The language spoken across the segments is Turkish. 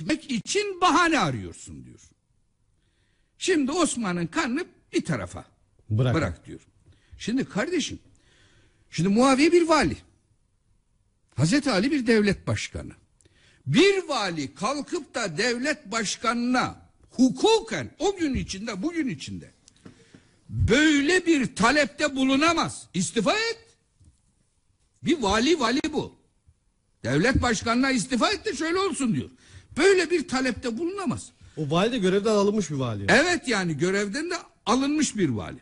etmek için bahane arıyorsun diyor. Şimdi Osman'ın kanını bir tarafa bırak, bırak diyor. Şimdi kardeşim, şimdi Muaviye bir vali. Hazreti Ali bir devlet başkanı. Bir vali kalkıp da devlet başkanına hukuken o gün içinde bugün içinde böyle bir talepte bulunamaz. İstifa et. Bir vali vali bu. Devlet başkanına istifa et de şöyle olsun diyor. Böyle bir talepte bulunamaz. O vali de görevden alınmış bir vali. Evet yani görevden de alınmış bir vali.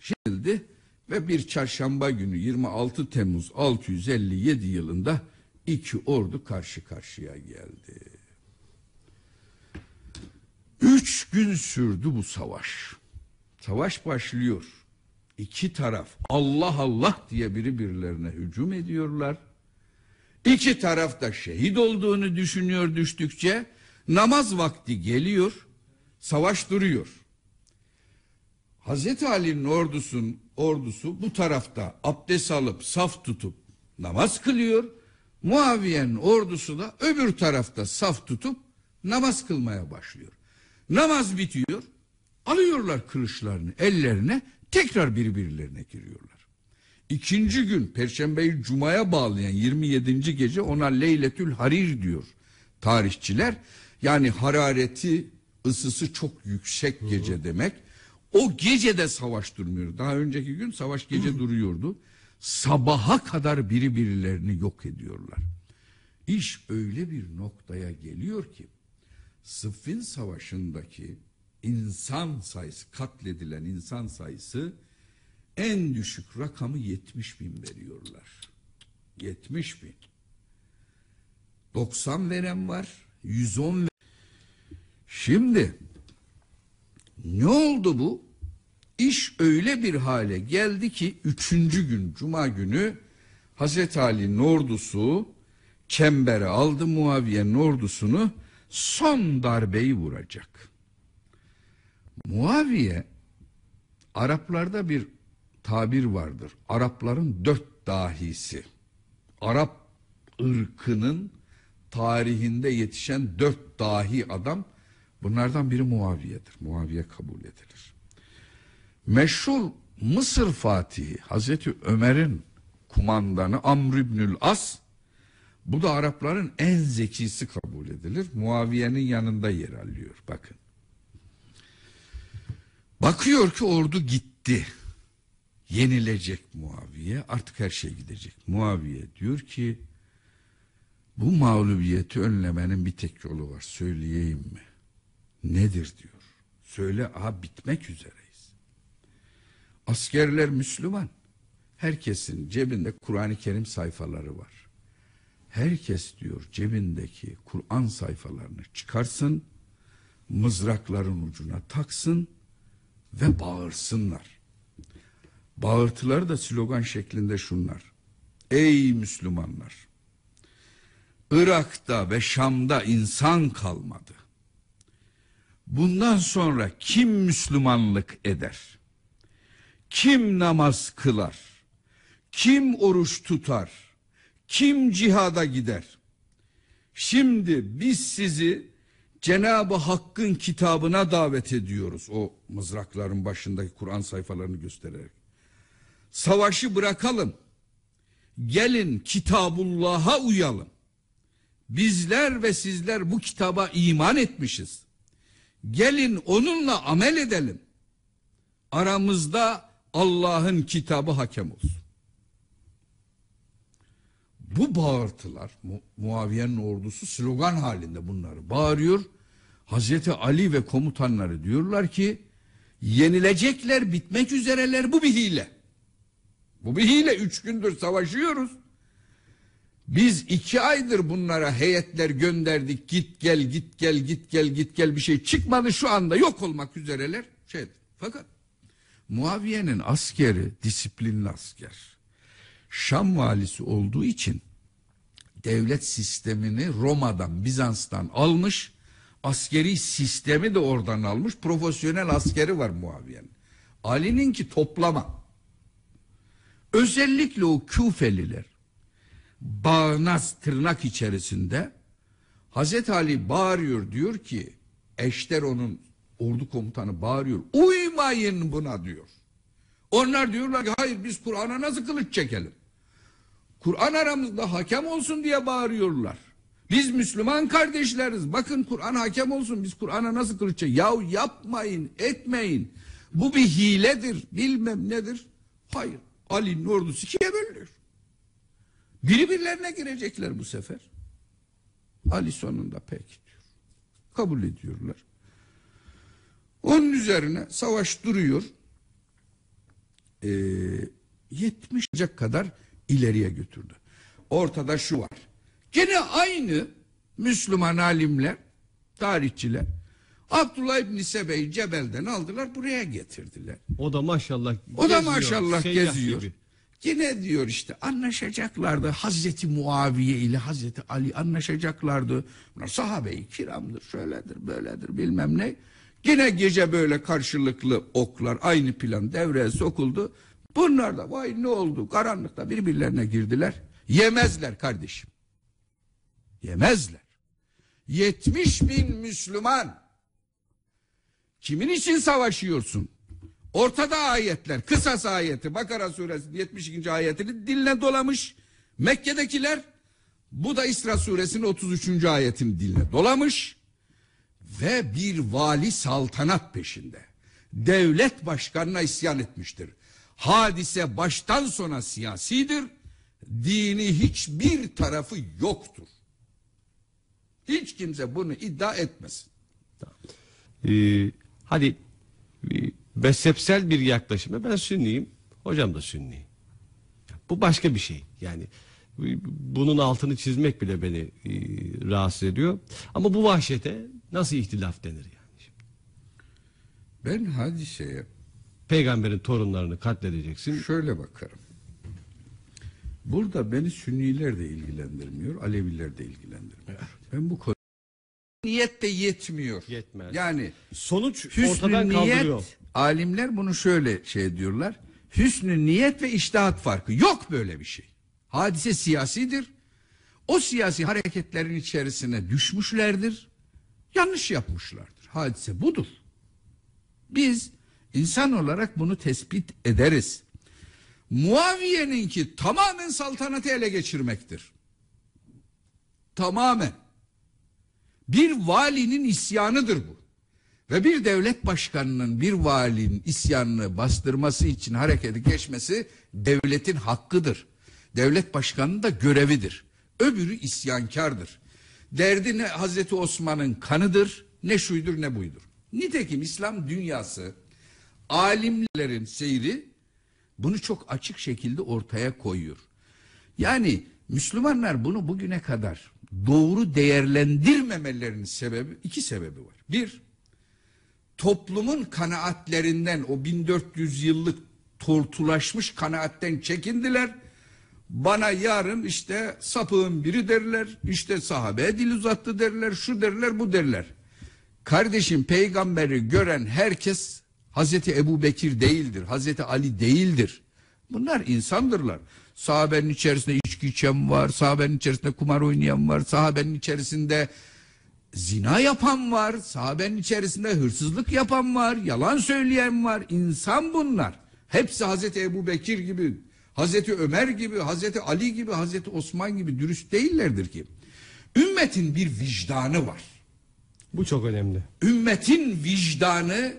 Şimdi ve bir çarşamba günü 26 Temmuz 657 yılında iki ordu karşı karşıya geldi. Üç gün sürdü bu savaş. Savaş başlıyor. İki taraf Allah Allah diye biri birilerine hücum ediyorlar. İki taraf da şehit olduğunu düşünüyor düştükçe namaz vakti geliyor, savaş duruyor. Hazreti Ali'nin ordusun, ordusu bu tarafta abdest alıp saf tutup namaz kılıyor. Muaviye'nin ordusu da öbür tarafta saf tutup namaz kılmaya başlıyor. Namaz bitiyor. Alıyorlar kılıçlarını ellerine tekrar birbirlerine giriyorlar. İkinci gün Perşembeyi Cuma'ya bağlayan 27. gece ona Leyletül Harir diyor tarihçiler. Yani harareti ısısı çok yüksek gece demek. O gece de savaş durmuyor. Daha önceki gün savaş gece hmm. duruyordu. Sabaha kadar biri birilerini yok ediyorlar. İş öyle bir noktaya geliyor ki Sıffin Savaşı'ndaki insan sayısı katledilen insan sayısı en düşük rakamı 70 bin veriyorlar. 70 bin. 90 veren var, 110 Şimdi ne oldu bu? İş öyle bir hale geldi ki üçüncü gün cuma günü Hazreti Ali'nin ordusu çembere aldı Muaviye'nin ordusunu son darbeyi vuracak. Muaviye Araplarda bir tabir vardır. Arapların dört dahisi. Arap ırkının tarihinde yetişen dört dahi adam bunlardan biri Muaviye'dir. Muaviye kabul edilir. Meşhur Mısır Fatihi Hazreti Ömer'in kumandanı Amr ibnül As bu da Arapların en zekisi kabul edilir. Muaviye'nin yanında yer alıyor bakın. Bakıyor ki ordu gitti yenilecek Muaviye artık her şey gidecek. Muaviye diyor ki bu mağlubiyeti önlemenin bir tek yolu var söyleyeyim mi? Nedir diyor. Söyle aha bitmek üzereyiz. Askerler Müslüman. Herkesin cebinde Kur'an-ı Kerim sayfaları var. Herkes diyor cebindeki Kur'an sayfalarını çıkarsın, mızrakların ucuna taksın ve bağırsınlar. Bağırtıları da slogan şeklinde şunlar. Ey Müslümanlar! Irak'ta ve Şam'da insan kalmadı. Bundan sonra kim Müslümanlık eder? Kim namaz kılar? Kim oruç tutar? Kim cihada gider? Şimdi biz sizi Cenab-ı Hakk'ın kitabına davet ediyoruz. O mızrakların başındaki Kur'an sayfalarını göstererek. Savaşı bırakalım. Gelin kitabullah'a uyalım. Bizler ve sizler bu kitaba iman etmişiz. Gelin onunla amel edelim. Aramızda Allah'ın kitabı hakem olsun. Bu bağırtılar Mu Muaviye'nin ordusu slogan halinde bunları bağırıyor. Hazreti Ali ve komutanları diyorlar ki yenilecekler bitmek üzereler bu bir hile. Bu bir hile. Üç gündür savaşıyoruz. Biz iki aydır bunlara heyetler gönderdik. Git gel, git gel, git gel, git gel bir şey çıkmadı. Şu anda yok olmak üzereler. Şey, fakat Muaviye'nin askeri disiplinli asker. Şam valisi olduğu için devlet sistemini Roma'dan, Bizans'tan almış. Askeri sistemi de oradan almış. Profesyonel askeri var Muaviye'nin. Ali'ninki toplama. Özellikle o Küfeliler bağnaz tırnak içerisinde Hazreti Ali bağırıyor diyor ki eşler onun ordu komutanı bağırıyor uymayın buna diyor. Onlar diyorlar ki hayır biz Kur'an'a nasıl kılıç çekelim? Kur'an aramızda hakem olsun diye bağırıyorlar. Biz Müslüman kardeşleriz. Bakın Kur'an hakem olsun. Biz Kur'an'a nasıl kılıç çekelim? Yahu yapmayın, etmeyin. Bu bir hiledir, bilmem nedir. Hayır. Ali'nin ordusu ikiye bölünür. Biri birilerine girecekler bu sefer. Ali sonunda pek diyor. Kabul ediyorlar. Onun üzerine savaş duruyor. E, ee, 70 kadar ileriye götürdü. Ortada şu var. Gene aynı Müslüman alimler, tarihçiler Abdullah İbni Sebe'yi Cebel'den aldılar buraya getirdiler. O da maşallah geziyor. O da maşallah geziyor. Gibi. Yine diyor işte anlaşacaklardı. Hazreti Muaviye ile Hazreti Ali anlaşacaklardı. Bunlar sahabeyi kiramdır, şöyledir, böyledir bilmem ne. Yine gece böyle karşılıklı oklar aynı plan devreye sokuldu. Bunlar da vay ne oldu karanlıkta birbirlerine girdiler. Yemezler kardeşim. Yemezler. 70 bin Müslüman Kimin için savaşıyorsun? Ortada ayetler, kısa ayeti, Bakara suresinin 72. ayetini diline dolamış. Mekke'dekiler bu da İsra suresinin 33. ayetini diline dolamış ve bir vali saltanat peşinde. Devlet başkanına isyan etmiştir. Hadise baştan sona siyasidir. Dini hiçbir tarafı yoktur. Hiç kimse bunu iddia etmesin. Ee, Hadi e, mezhepsel bir yaklaşımda ben sünniyim. Hocam da sünni. Bu başka bir şey. Yani e, bunun altını çizmek bile beni e, rahatsız ediyor. Ama bu vahşete nasıl ihtilaf denir yani Ben hadi hadiseye peygamberin torunlarını katledeceksin. Şöyle bakarım. Burada beni sünniler de ilgilendirmiyor, Aleviler de ilgilendirmiyor. Evet. Ben bu konu niyet de yetmiyor. Yetmez. Yani sonuç hüsnü ortadan niyet, kaldırıyor. Alimler bunu şöyle şey diyorlar. Hüsnü niyet ve iştahat farkı. Yok böyle bir şey. Hadise siyasidir. O siyasi hareketlerin içerisine düşmüşlerdir. Yanlış yapmışlardır. Hadise budur. Biz insan olarak bunu tespit ederiz. Muaviye'ninki tamamen saltanatı ele geçirmektir. Tamamen. Bir valinin isyanıdır bu. Ve bir devlet başkanının bir valinin isyanını bastırması için harekete geçmesi devletin hakkıdır. Devlet başkanının da görevidir. Öbürü isyankardır. Derdi ne Hazreti Osman'ın kanıdır, ne şuydur ne buydur. Nitekim İslam dünyası alimlerin seyri bunu çok açık şekilde ortaya koyuyor. Yani Müslümanlar bunu bugüne kadar doğru değerlendirmemelerinin sebebi iki sebebi var. Bir, toplumun kanaatlerinden o 1400 yıllık tortulaşmış kanaatten çekindiler. Bana yarın işte sapığın biri derler, işte sahabe dil uzattı derler, şu derler, bu derler. Kardeşim peygamberi gören herkes Hazreti Ebu Bekir değildir, Hazreti Ali değildir. Bunlar insandırlar sahabenin içerisinde içki içen var, sahabenin içerisinde kumar oynayan var, sahabenin içerisinde zina yapan var, sahabenin içerisinde hırsızlık yapan var, yalan söyleyen var, İnsan bunlar. Hepsi Hazreti Ebu Bekir gibi, Hazreti Ömer gibi, Hazreti Ali gibi, Hazreti Osman gibi dürüst değillerdir ki. Ümmetin bir vicdanı var. Bu çok önemli. Ümmetin vicdanı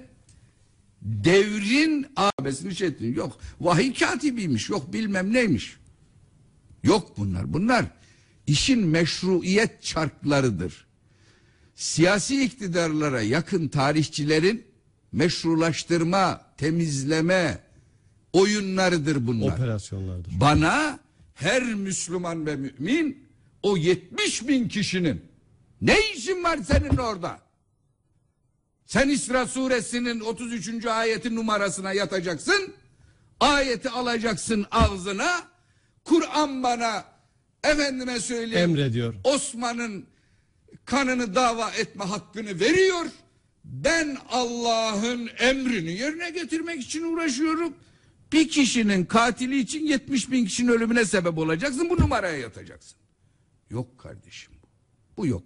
Devrin abesini şey ettin. Yok vahiy katibiymiş. Yok bilmem neymiş. Yok bunlar. Bunlar işin meşruiyet çarklarıdır. Siyasi iktidarlara yakın tarihçilerin meşrulaştırma, temizleme oyunlarıdır bunlar. Operasyonlardır. Bana her Müslüman ve mümin o 70 bin kişinin ne işin var senin orada? Sen İsra suresinin 33. ayetin numarasına yatacaksın. Ayeti alacaksın ağzına. Kur'an bana efendime söyleyeyim. Emrediyor. Osman'ın kanını dava etme hakkını veriyor. Ben Allah'ın emrini yerine getirmek için uğraşıyorum. Bir kişinin katili için 70 bin kişinin ölümüne sebep olacaksın. Bu numaraya yatacaksın. Yok kardeşim. Bu yok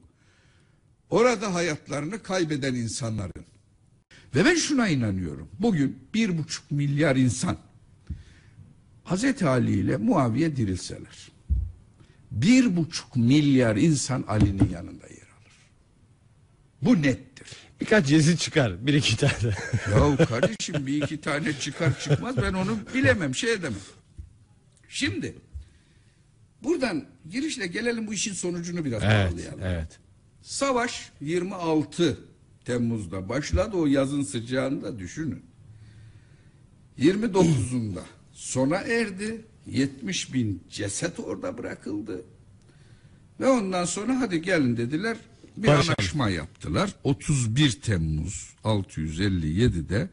orada hayatlarını kaybeden insanların. Ve ben şuna inanıyorum. Bugün bir buçuk milyar insan Hazreti Ali ile Muaviye dirilseler. Bir buçuk milyar insan Ali'nin yanında yer alır. Bu nettir. Birkaç yezi çıkar. Bir iki tane. ya kardeşim bir iki tane çıkar çıkmaz ben onu bilemem şey edemem. Şimdi buradan girişle gelelim bu işin sonucunu biraz evet, bağlayalım. Evet. Savaş 26 Temmuz'da başladı. O yazın sıcağında düşünün. 29'unda sona erdi. 70 bin ceset orada bırakıldı. Ve ondan sonra hadi gelin dediler. Bir Başak. anlaşma yaptılar. 31 Temmuz 657'de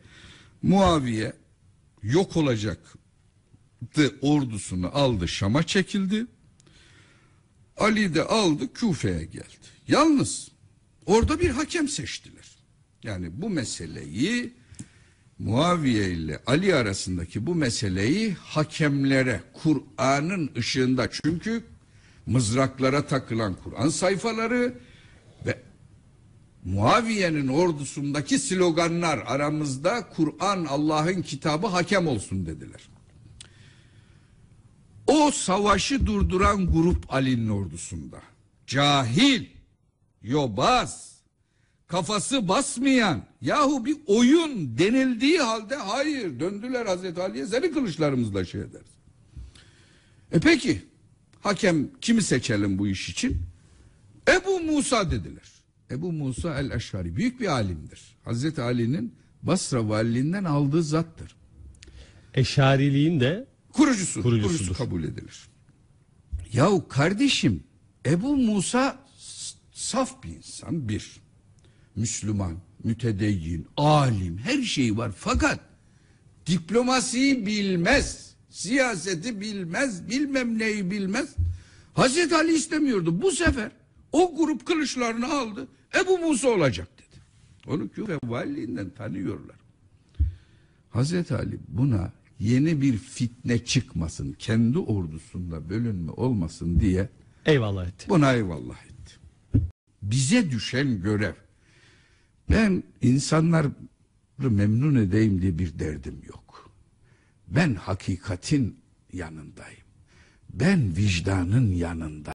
Muaviye yok olacaktı ordusunu aldı Şam'a çekildi. Ali de aldı Küfe'ye geldi. Yalnız orada bir hakem seçtiler. Yani bu meseleyi Muaviye ile Ali arasındaki bu meseleyi hakemlere Kur'an'ın ışığında çünkü mızraklara takılan Kur'an sayfaları ve Muaviye'nin ordusundaki sloganlar aramızda Kur'an Allah'ın kitabı hakem olsun dediler. O savaşı durduran grup Ali'nin ordusunda. Cahil yobaz, kafası basmayan yahu bir oyun denildiği halde hayır döndüler Hazreti Ali'ye seni kılıçlarımızla şey ederiz. E peki hakem kimi seçelim bu iş için? Ebu Musa dediler. Ebu Musa el-Eşhari büyük bir alimdir. Hazreti Ali'nin Basra valiliğinden aldığı zattır. Eşariliğin de kurucusu, kurucusu kabul edilir. Yahu kardeşim Ebu Musa Saf bir insan bir. Müslüman, mütedeyyin, alim her şeyi var fakat diplomasiyi bilmez. Siyaseti bilmez, bilmem neyi bilmez. Hazreti Ali istemiyordu. Bu sefer o grup kılıçlarını aldı. Ebu Musa olacak dedi. Onu küfe valiliğinden tanıyorlar. Hazreti Ali buna yeni bir fitne çıkmasın, kendi ordusunda bölünme olmasın diye eyvallah etti. Buna eyvallah etti bize düşen görev. Ben insanları memnun edeyim diye bir derdim yok. Ben hakikatin yanındayım. Ben vicdanın yanındayım.